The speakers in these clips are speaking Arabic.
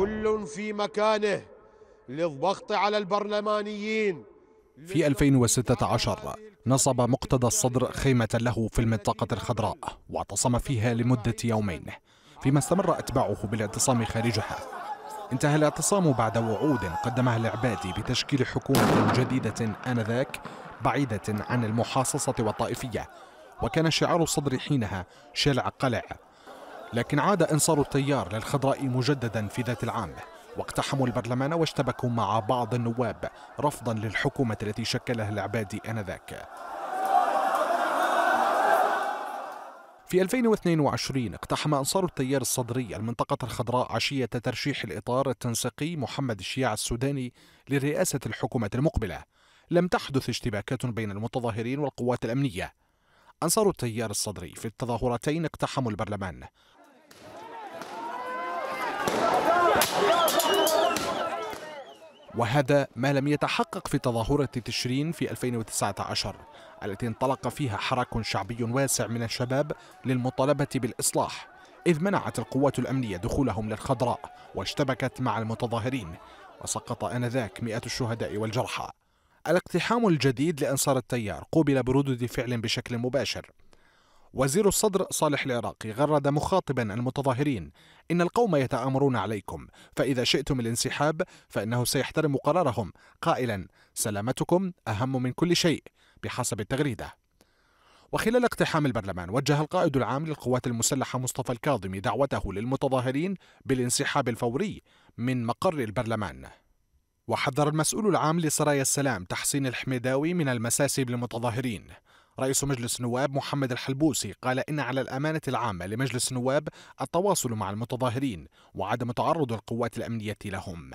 كل في مكانه للضغط على البرلمانيين في 2016 نصب مقتدى الصدر خيمة له في المنطقة الخضراء واعتصم فيها لمدة يومين فيما استمر أتباعه بالاعتصام خارجها انتهى الاعتصام بعد وعود قدمها العبادي بتشكيل حكومة جديدة آنذاك بعيدة عن المحاصصة والطائفية وكان شعار الصدر حينها شلع قلع لكن عاد أنصار التيار للخضراء مجددا في ذات العام واقتحموا البرلمان واشتبكوا مع بعض النواب رفضا للحكومة التي شكلها العبادي آنذاك في 2022 اقتحم أنصار التيار الصدري المنطقة الخضراء عشية ترشيح الإطار التنسيقي محمد الشيع السوداني لرئاسة الحكومة المقبلة لم تحدث اشتباكات بين المتظاهرين والقوات الأمنية أنصار التيار الصدري في التظاهرتين اقتحموا البرلمان وهذا ما لم يتحقق في تظاهرة تشرين في 2019 التي انطلق فيها حراك شعبي واسع من الشباب للمطالبة بالإصلاح إذ منعت القوات الأمنية دخولهم للخضراء واشتبكت مع المتظاهرين وسقط آنذاك مئات الشهداء والجرحى الاقتحام الجديد لأنصار التيار قوبل بردود فعل بشكل مباشر وزير الصدر صالح العراقي غرد مخاطبا المتظاهرين إن القوم يتآمرون عليكم فإذا شئتم الانسحاب فإنه سيحترم قرارهم قائلا سلامتكم أهم من كل شيء بحسب التغريده وخلال اقتحام البرلمان وجه القائد العام للقوات المسلحة مصطفى الكاظمي دعوته للمتظاهرين بالانسحاب الفوري من مقر البرلمان وحذر المسؤول العام لسرايا السلام تحسين الحميداوي من المساس بالمتظاهرين رئيس مجلس النواب محمد الحلبوسي قال إن على الأمانة العامة لمجلس النواب التواصل مع المتظاهرين وعدم تعرض القوات الأمنية لهم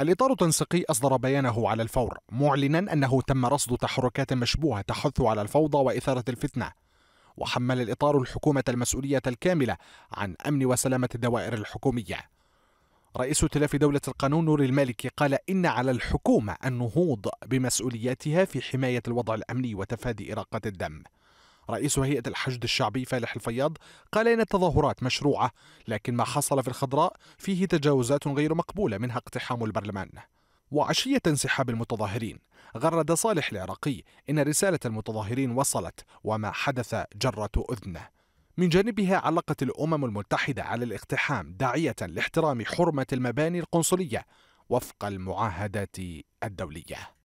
الإطار التنسيقي أصدر بيانه على الفور معلنا أنه تم رصد تحركات مشبوهة تحث على الفوضى وإثارة الفتنة وحمل الإطار الحكومة المسؤولية الكاملة عن أمن وسلامة الدوائر الحكومية رئيس ائتلاف دولة القانون نور المالكي قال إن على الحكومة النهوض بمسؤولياتها في حماية الوضع الأمني وتفادي إراقة الدم رئيس هيئة الحشد الشعبي فالح الفياض قال إن التظاهرات مشروعة لكن ما حصل في الخضراء فيه تجاوزات غير مقبولة منها اقتحام البرلمان وعشية انسحاب المتظاهرين غرد صالح العراقي إن رسالة المتظاهرين وصلت وما حدث جرة أذنه من جانبها علقت الأمم المتحدة على الاقتحام داعية لاحترام حرمة المباني القنصلية وفق المعاهدات الدولية